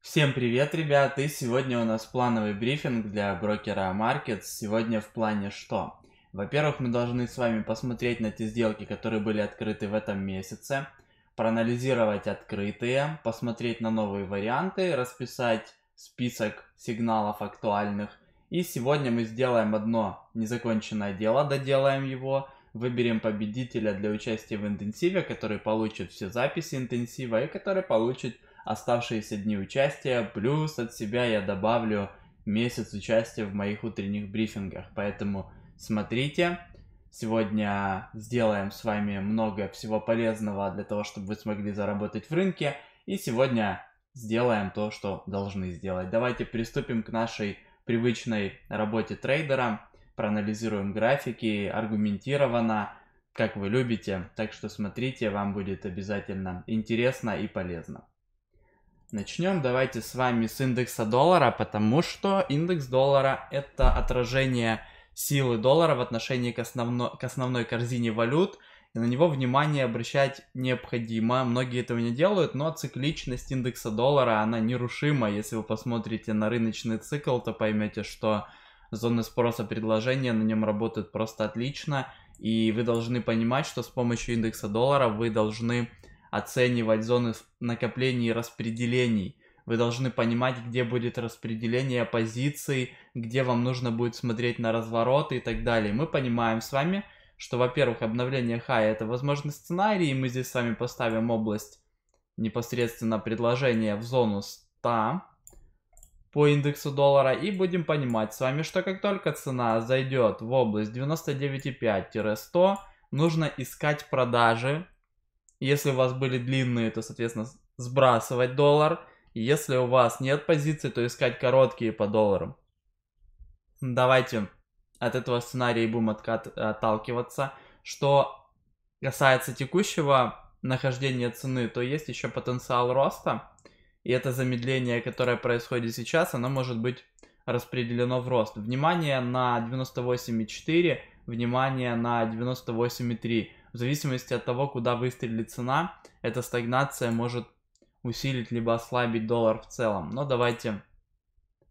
Всем привет, ребят! И сегодня у нас плановый брифинг для брокера Markets. Сегодня в плане что? Во-первых, мы должны с вами посмотреть на те сделки, которые были открыты в этом месяце, проанализировать открытые, посмотреть на новые варианты, расписать список сигналов актуальных и сегодня мы сделаем одно незаконченное дело, доделаем его, выберем победителя для участия в интенсиве, который получит все записи интенсива и который получит оставшиеся дни участия. Плюс от себя я добавлю месяц участия в моих утренних брифингах. Поэтому смотрите. Сегодня сделаем с вами много всего полезного для того, чтобы вы смогли заработать в рынке. И сегодня сделаем то, что должны сделать. Давайте приступим к нашей привычной работе трейдера, проанализируем графики аргументированно, как вы любите. Так что смотрите, вам будет обязательно интересно и полезно. Начнем давайте с вами с индекса доллара, потому что индекс доллара это отражение силы доллара в отношении к, основно, к основной корзине валют – и на него внимание обращать необходимо. Многие этого не делают, но цикличность индекса доллара, она нерушима. Если вы посмотрите на рыночный цикл, то поймете, что зоны спроса предложения на нем работают просто отлично. И вы должны понимать, что с помощью индекса доллара вы должны оценивать зоны накопления и распределений. Вы должны понимать, где будет распределение позиций, где вам нужно будет смотреть на развороты и так далее. Мы понимаем с вами, что, во-первых, обновление хай это возможный сценарий, и мы здесь с вами поставим область непосредственно предложения в зону 100 по индексу доллара, и будем понимать с вами, что как только цена зайдет в область 99,5-100, нужно искать продажи. Если у вас были длинные, то, соответственно, сбрасывать доллар. Если у вас нет позиции, то искать короткие по долларам. Давайте от этого сценария и будем откат, отталкиваться. Что касается текущего нахождения цены, то есть еще потенциал роста, и это замедление, которое происходит сейчас, оно может быть распределено в рост. Внимание на 98,4, внимание на 98,3. В зависимости от того, куда выстрелит цена, эта стагнация может усилить либо ослабить доллар в целом. Но давайте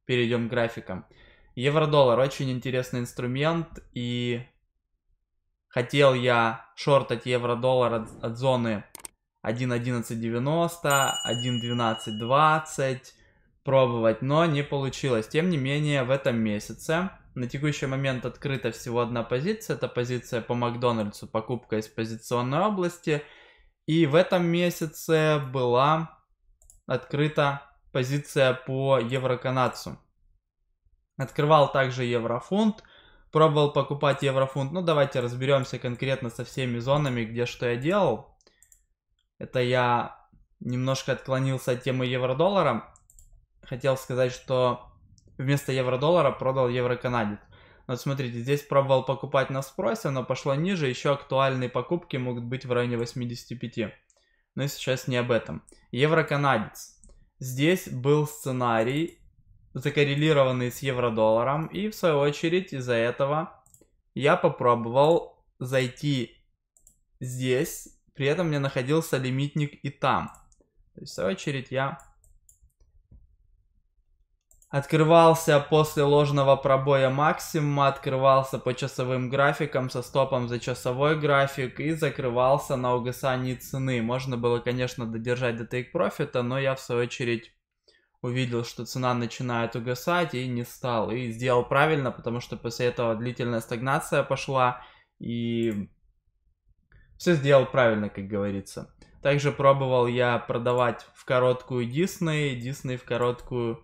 перейдем к графикам. Евро-доллар очень интересный инструмент, и хотел я шортать евро-доллар от, от зоны 1.1190, 1.1220, пробовать, но не получилось. Тем не менее, в этом месяце на текущий момент открыта всего одна позиция, это позиция по Макдональдсу, покупка из позиционной области. И в этом месяце была открыта позиция по евроканадцу. Открывал также еврофунт, пробовал покупать еврофунт. Ну, давайте разберемся конкретно со всеми зонами, где что я делал. Это я немножко отклонился от темы евро-доллара. Хотел сказать, что вместо евро-доллара продал евро-канадец. Вот смотрите, здесь пробовал покупать на спросе, но пошло ниже, еще актуальные покупки могут быть в районе 85. Но сейчас не об этом. Евро-канадец. Здесь был сценарий закоррелированный с евро-долларом. И в свою очередь из-за этого я попробовал зайти здесь. При этом мне находился лимитник и там. То есть в свою очередь я открывался после ложного пробоя максимума, открывался по часовым графикам со стопом за часовой график и закрывался на угасании цены. Можно было, конечно, додержать до тейк профита, но я в свою очередь увидел, что цена начинает угасать и не стал. И сделал правильно, потому что после этого длительная стагнация пошла и все сделал правильно, как говорится. Также пробовал я продавать в короткую Disney. Disney в короткую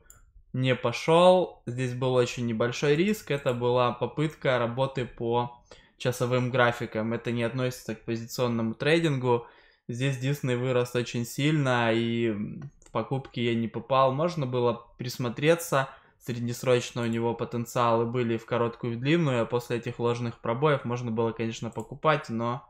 не пошел. Здесь был очень небольшой риск. Это была попытка работы по часовым графикам. Это не относится к позиционному трейдингу. Здесь Disney вырос очень сильно и в покупки я не попал. Можно было присмотреться, среднесрочно у него потенциалы были в короткую и в длинную, а после этих ложных пробоев можно было, конечно, покупать, но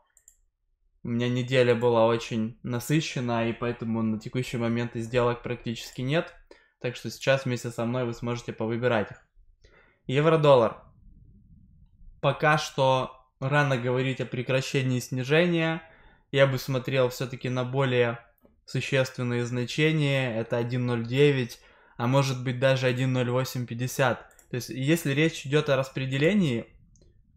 у меня неделя была очень насыщена, и поэтому на текущий момент и сделок практически нет. Так что сейчас вместе со мной вы сможете повыбирать их. Евро-доллар. Пока что рано говорить о прекращении снижения. Я бы смотрел все-таки на более существенные значения, это 1.09, а может быть даже 1.0850. То есть если речь идет о распределении,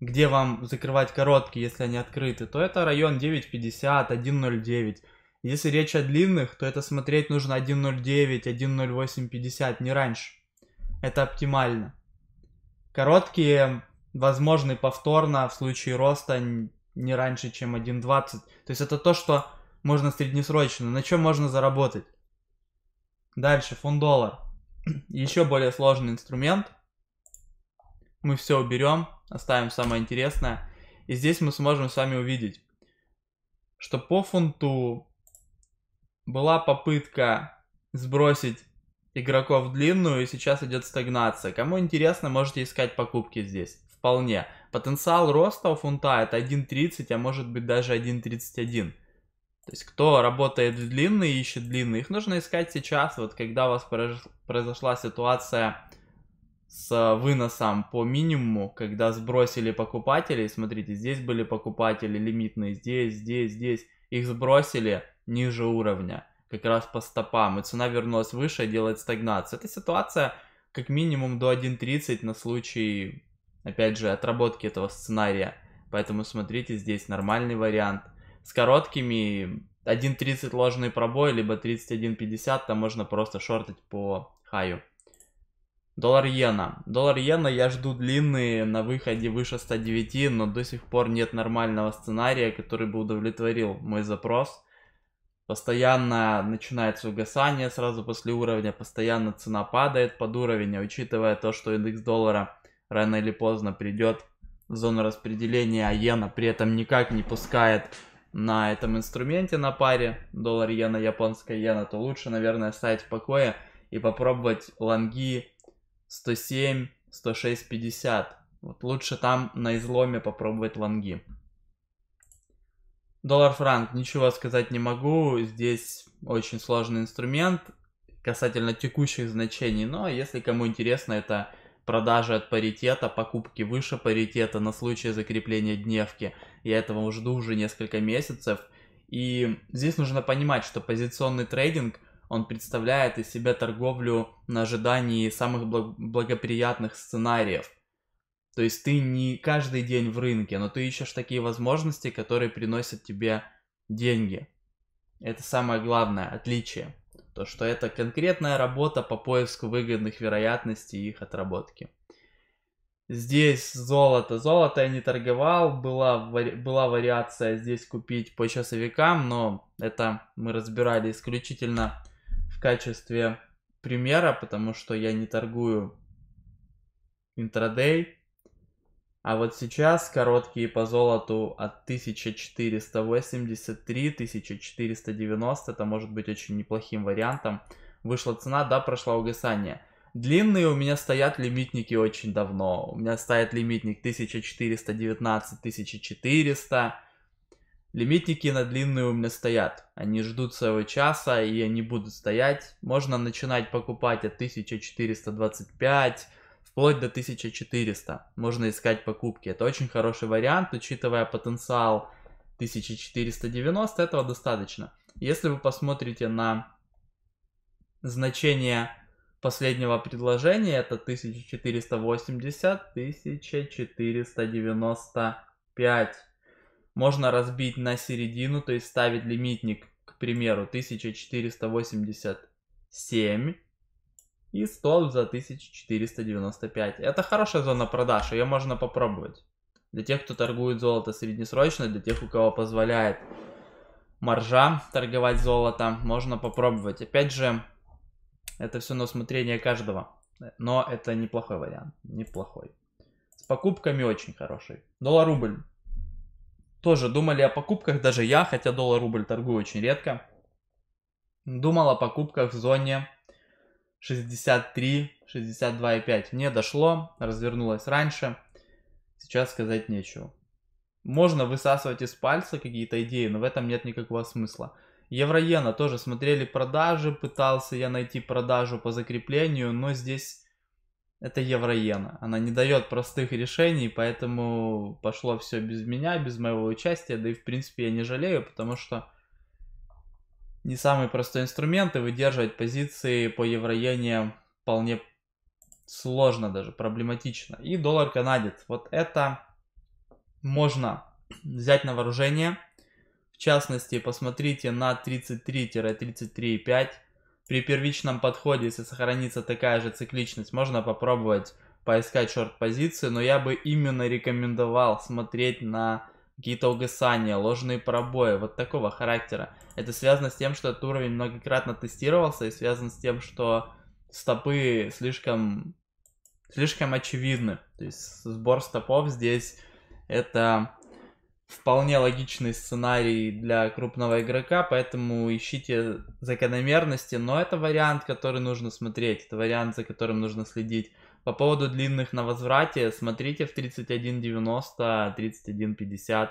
где вам закрывать короткие, если они открыты, то это район 9.50, 1.09. Если речь о длинных, то это смотреть нужно 1.09, 1.0850, не раньше. Это оптимально. Короткие возможны повторно в случае роста не раньше, чем 1.20. То есть это то, что можно среднесрочно, на чем можно заработать. Дальше, фунт-доллар. Еще более сложный инструмент. Мы все уберем, оставим самое интересное. И здесь мы сможем с вами увидеть, что по фунту была попытка сбросить игроков длинную, и сейчас идет стагнация. Кому интересно, можете искать покупки здесь. Вполне. Потенциал роста у фунта это 1.30, а может быть даже 1.31. То есть кто работает в длинные, ищет длинные, их нужно искать сейчас, вот когда у вас произошла ситуация с выносом по минимуму, когда сбросили покупателей, смотрите, здесь были покупатели лимитные, здесь, здесь, здесь, их сбросили ниже уровня, как раз по стопам, и цена вернулась выше, делает стагнацию. Это ситуация как минимум до 1.30 на случай, опять же, отработки этого сценария. Поэтому смотрите, здесь нормальный вариант – с короткими 1.30 ложный пробой, либо 31.50, там можно просто шортить по хаю. Доллар иена. Доллар иена я жду длинные на выходе выше 109, но до сих пор нет нормального сценария, который бы удовлетворил мой запрос. Постоянно начинается угасание сразу после уровня, постоянно цена падает под уровень, а учитывая то, что индекс доллара рано или поздно придет в зону распределения, а иена при этом никак не пускает на этом инструменте на паре доллар иена японская иена, то лучше, наверное, оставить в покое и попробовать лонги 107, 106, 50. Вот лучше там на изломе попробовать лонги. Доллар-франк, ничего сказать не могу, здесь очень сложный инструмент касательно текущих значений, но если кому интересно, это продажи от паритета, покупки выше паритета на случай закрепления дневки. Я этого жду уже несколько месяцев. И здесь нужно понимать, что позиционный трейдинг, он представляет из себя торговлю на ожидании самых благоприятных сценариев. То есть ты не каждый день в рынке, но ты ищешь такие возможности, которые приносят тебе деньги. Это самое главное отличие. То, что это конкретная работа по поиску выгодных вероятностей их отработки. Здесь золото. Золото я не торговал. Была, вари... была вариация здесь купить по часовикам, но это мы разбирали исключительно в качестве примера, потому что я не торгую интрадей. А вот сейчас короткие по золоту от 1483-1490, это может быть очень неплохим вариантом. Вышла цена, да, прошла угасание. Длинные у меня стоят лимитники очень давно. У меня стоит лимитник 1419-1400. Лимитники на длинные у меня стоят. Они ждут своего часа и они будут стоять. Можно начинать покупать от 1425 вплоть до 1400 можно искать покупки. Это очень хороший вариант, учитывая потенциал 1490, этого достаточно. Если вы посмотрите на значение последнего предложения, это 1480-1495. Можно разбить на середину, то есть ставить лимитник, к примеру, 1487 и стол за 1495. Это хорошая зона продаж, ее можно попробовать. Для тех, кто торгует золото среднесрочно, для тех, у кого позволяет маржа торговать золото, можно попробовать. Опять же, это все на усмотрение каждого. Но это неплохой вариант, неплохой. С покупками очень хороший. Доллар-рубль. Тоже думали о покупках, даже я, хотя доллар-рубль торгую очень редко. Думал о покупках в зоне 63, 62,5. Не дошло, развернулось раньше. Сейчас сказать нечего. Можно высасывать из пальца какие-то идеи, но в этом нет никакого смысла. Евроена тоже смотрели продажи, пытался я найти продажу по закреплению, но здесь это евроена. Она не дает простых решений, поэтому пошло все без меня, без моего участия, да и в принципе я не жалею, потому что не самый простой инструмент, и выдерживать позиции по евроене вполне сложно даже, проблематично. И доллар канадец. Вот это можно взять на вооружение. В частности, посмотрите на 33-33,5. При первичном подходе, если сохранится такая же цикличность, можно попробовать поискать шорт-позиции, но я бы именно рекомендовал смотреть на какие-то угасания, ложные пробои, вот такого характера. Это связано с тем, что этот уровень многократно тестировался и связано с тем, что стопы слишком, слишком очевидны. То есть сбор стопов здесь это вполне логичный сценарий для крупного игрока, поэтому ищите закономерности, но это вариант, который нужно смотреть, это вариант, за которым нужно следить. По поводу длинных на возврате, смотрите в 31.90, 31.50.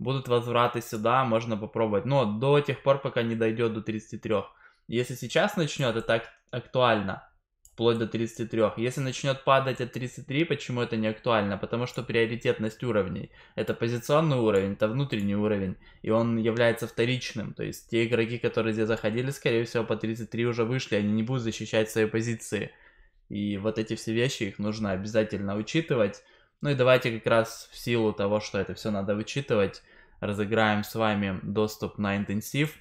Будут возвраты сюда, можно попробовать. Но до тех пор, пока не дойдет до 33. Если сейчас начнет, это актуально. Вплоть до 33. Если начнет падать от 33, почему это не актуально? Потому что приоритетность уровней. Это позиционный уровень, это внутренний уровень. И он является вторичным. То есть те игроки, которые здесь заходили, скорее всего, по 33 уже вышли. Они не будут защищать свои позиции и вот эти все вещи, их нужно обязательно учитывать. Ну и давайте как раз в силу того, что это все надо учитывать, разыграем с вами доступ на интенсив.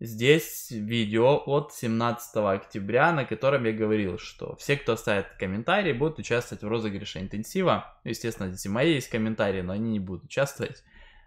Здесь видео от 17 октября, на котором я говорил, что все, кто оставит комментарии, будут участвовать в розыгрыше интенсива. Естественно, здесь и мои есть комментарии, но они не будут участвовать.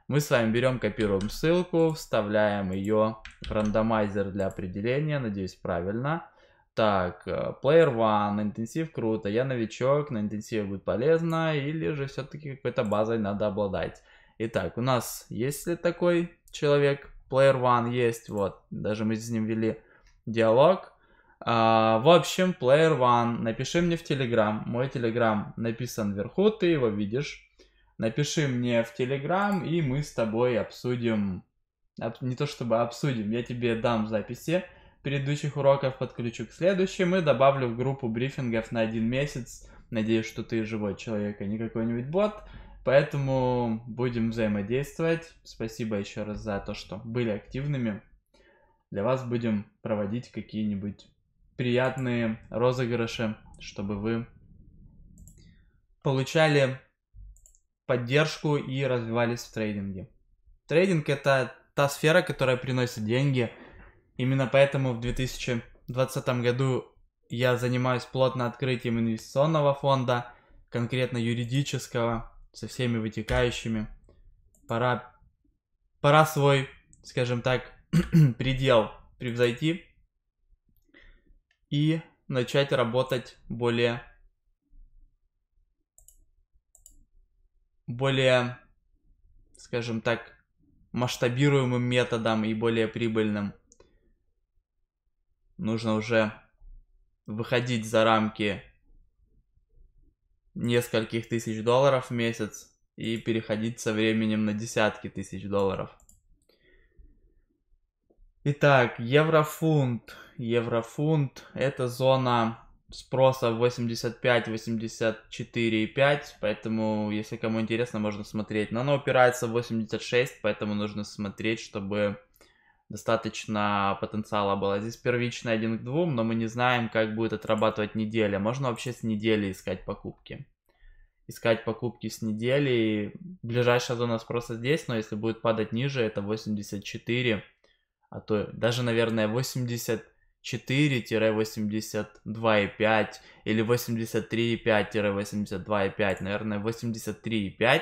Мы с вами берем, копируем ссылку, вставляем ее в рандомайзер для определения, надеюсь, правильно так, э, Player One, интенсив круто, я новичок, на интенсив будет полезно, или же все-таки какой-то базой надо обладать. Итак, у нас есть ли такой человек? Player One есть, вот, даже мы с ним вели диалог. А, в общем, Player One, напиши мне в Telegram, мой Telegram написан вверху, ты его видишь. Напиши мне в Telegram, и мы с тобой обсудим, не то чтобы обсудим, я тебе дам записи, предыдущих уроков, подключу к следующим и добавлю в группу брифингов на один месяц. Надеюсь, что ты живой человек, а не какой-нибудь бот. Поэтому будем взаимодействовать. Спасибо еще раз за то, что были активными. Для вас будем проводить какие-нибудь приятные розыгрыши, чтобы вы получали поддержку и развивались в трейдинге. Трейдинг это та сфера, которая приносит деньги – Именно поэтому в 2020 году я занимаюсь плотно открытием инвестиционного фонда, конкретно юридического, со всеми вытекающими. Пора, пора свой, скажем так, предел превзойти и начать работать более более, скажем так, масштабируемым методом и более прибыльным нужно уже выходить за рамки нескольких тысяч долларов в месяц и переходить со временем на десятки тысяч долларов. Итак, еврофунт. Еврофунт – это зона спроса 85-84,5, поэтому, если кому интересно, можно смотреть. Но она упирается в 86, поэтому нужно смотреть, чтобы достаточно потенциала было. Здесь первичный один к двум, но мы не знаем, как будет отрабатывать неделя. Можно вообще с недели искать покупки. Искать покупки с недели. Ближайшая зона спроса здесь, но если будет падать ниже, это 84, а то даже, наверное, 80 4-82,5 или 83,5-82,5, наверное, 83,5,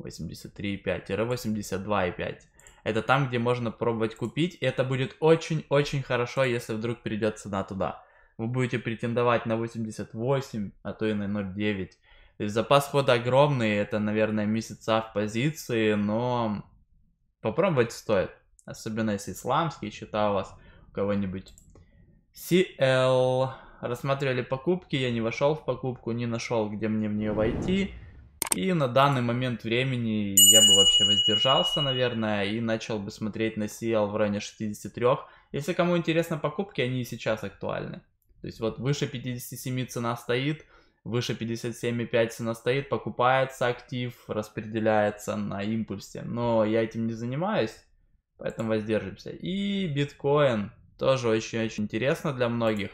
83,5-82,5 это там, где можно пробовать купить. И это будет очень-очень хорошо, если вдруг перейдет цена туда. Вы будете претендовать на 88, а то и на 0,9. То есть запас хода огромный, это, наверное, месяца в позиции, но попробовать стоит. Особенно если исламский счета у вас у кого-нибудь. CL. Рассматривали покупки, я не вошел в покупку, не нашел, где мне в нее войти. И на данный момент времени я бы вообще воздержался, наверное, и начал бы смотреть на CL в районе 63. Если кому интересно покупки, они и сейчас актуальны. То есть вот выше 57 цена стоит, выше 57,5 цена стоит, покупается актив, распределяется на импульсе. Но я этим не занимаюсь, поэтому воздержимся. И биткоин тоже очень-очень интересно для многих,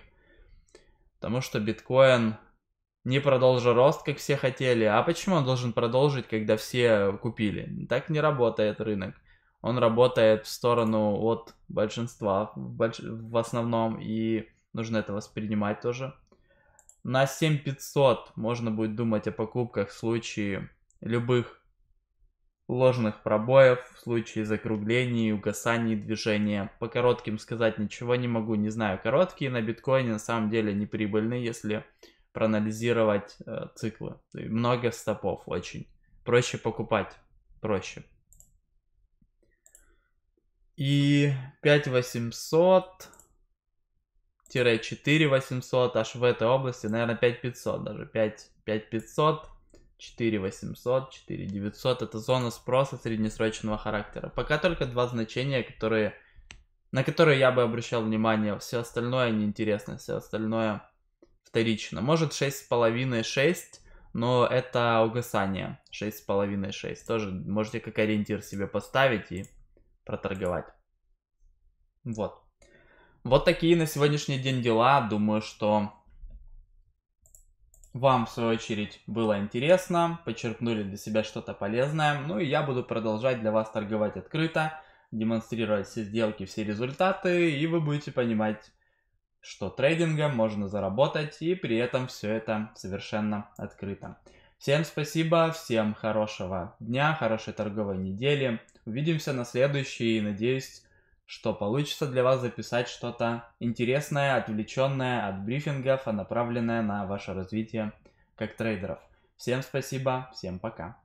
потому что биткоин не продолжил рост, как все хотели. А почему он должен продолжить, когда все купили? Так не работает рынок. Он работает в сторону от большинства в основном, и нужно это воспринимать тоже. На 7500 можно будет думать о покупках в случае любых ложных пробоев, в случае закруглений, угасаний движения. По коротким сказать ничего не могу, не знаю. Короткие на биткоине на самом деле не прибыльны, если проанализировать э, циклы. много стопов очень. Проще покупать, проще. И 5800 4800 аж в этой области, наверное, 5500 даже, 5, 5500, 4800, 4900, это зона спроса среднесрочного характера. Пока только два значения, которые, на которые я бы обращал внимание, все остальное неинтересно, все остальное вторично. Может 6,5-6, но это угасание 6,5-6. Тоже можете как ориентир себе поставить и проторговать. Вот. Вот такие на сегодняшний день дела. Думаю, что вам, в свою очередь, было интересно, почерпнули для себя что-то полезное. Ну и я буду продолжать для вас торговать открыто, демонстрировать все сделки, все результаты, и вы будете понимать, что трейдингом можно заработать, и при этом все это совершенно открыто. Всем спасибо, всем хорошего дня, хорошей торговой недели. Увидимся на следующей, надеюсь, что получится для вас записать что-то интересное, отвлеченное от брифингов, а направленное на ваше развитие как трейдеров. Всем спасибо, всем пока.